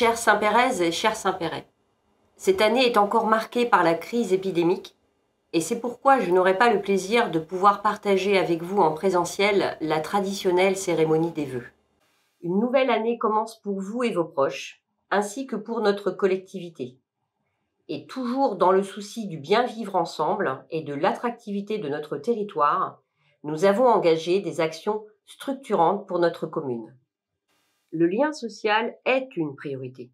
Chers Saint-Pérez et cher Saint-Péret, cette année est encore marquée par la crise épidémique et c'est pourquoi je n'aurai pas le plaisir de pouvoir partager avec vous en présentiel la traditionnelle cérémonie des vœux. Une nouvelle année commence pour vous et vos proches, ainsi que pour notre collectivité. Et toujours dans le souci du bien vivre ensemble et de l'attractivité de notre territoire, nous avons engagé des actions structurantes pour notre commune le lien social est une priorité,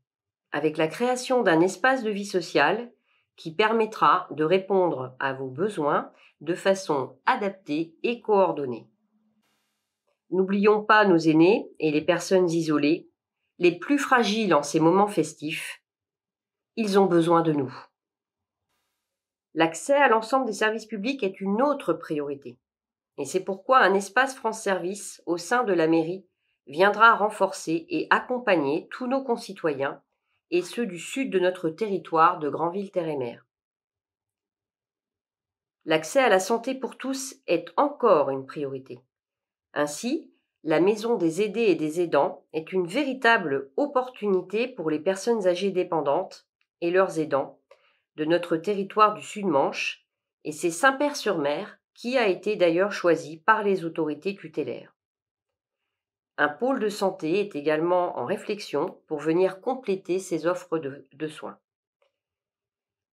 avec la création d'un espace de vie sociale qui permettra de répondre à vos besoins de façon adaptée et coordonnée. N'oublions pas nos aînés et les personnes isolées, les plus fragiles en ces moments festifs. Ils ont besoin de nous. L'accès à l'ensemble des services publics est une autre priorité. Et c'est pourquoi un espace France Service au sein de la mairie viendra renforcer et accompagner tous nos concitoyens et ceux du sud de notre territoire de Granville terre et mer L'accès à la santé pour tous est encore une priorité. Ainsi, la maison des aidés et des aidants est une véritable opportunité pour les personnes âgées dépendantes et leurs aidants de notre territoire du Sud-Manche, et c'est Saint-Père-sur-Mer qui a été d'ailleurs choisi par les autorités tutélaires. Un pôle de santé est également en réflexion pour venir compléter ces offres de, soins.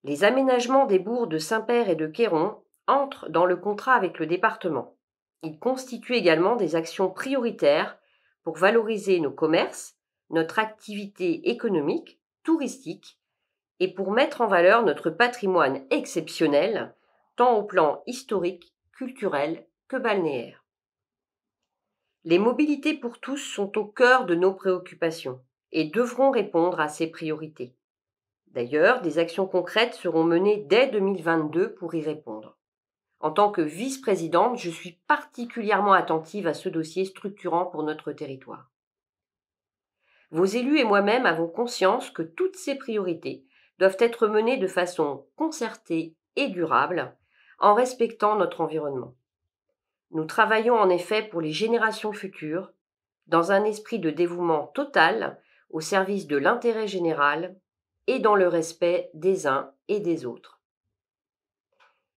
Les aménagements des bourgs de Saint-Père et de Quéron entrent dans le contrat avec le département. Ils constituent également des actions prioritaires pour valoriser nos commerces, notre activité économique, touristique et pour mettre en valeur notre patrimoine exceptionnel, tant au plan historique, culturel que balnéaire. Les mobilités pour tous sont au cœur de nos préoccupations et devront répondre à ces priorités. D'ailleurs, des actions concrètes seront menées dès 2022 pour y répondre. En tant que vice-présidente, je suis particulièrement attentive à ce dossier structurant pour notre territoire. Vos élus et moi-même avons conscience que toutes ces priorités doivent être menées de façon concertée et durable en respectant notre environnement. Nous travaillons en effet pour les générations futures, dans un esprit de dévouement total au service de l'intérêt général et dans le respect des uns et des autres.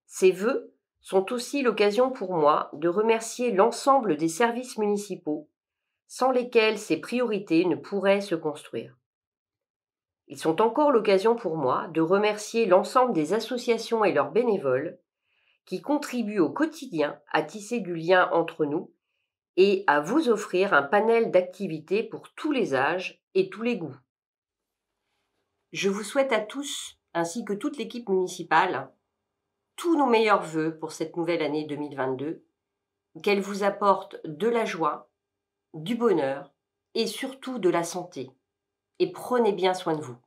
Ces vœux sont aussi l'occasion pour moi de remercier l'ensemble des services municipaux sans lesquels ces priorités ne pourraient se construire. Ils sont encore l'occasion pour moi de remercier l'ensemble des associations et leurs bénévoles qui contribue au quotidien à tisser du lien entre nous et à vous offrir un panel d'activités pour tous les âges et tous les goûts. Je vous souhaite à tous, ainsi que toute l'équipe municipale, tous nos meilleurs voeux pour cette nouvelle année 2022, qu'elle vous apporte de la joie, du bonheur et surtout de la santé. Et prenez bien soin de vous.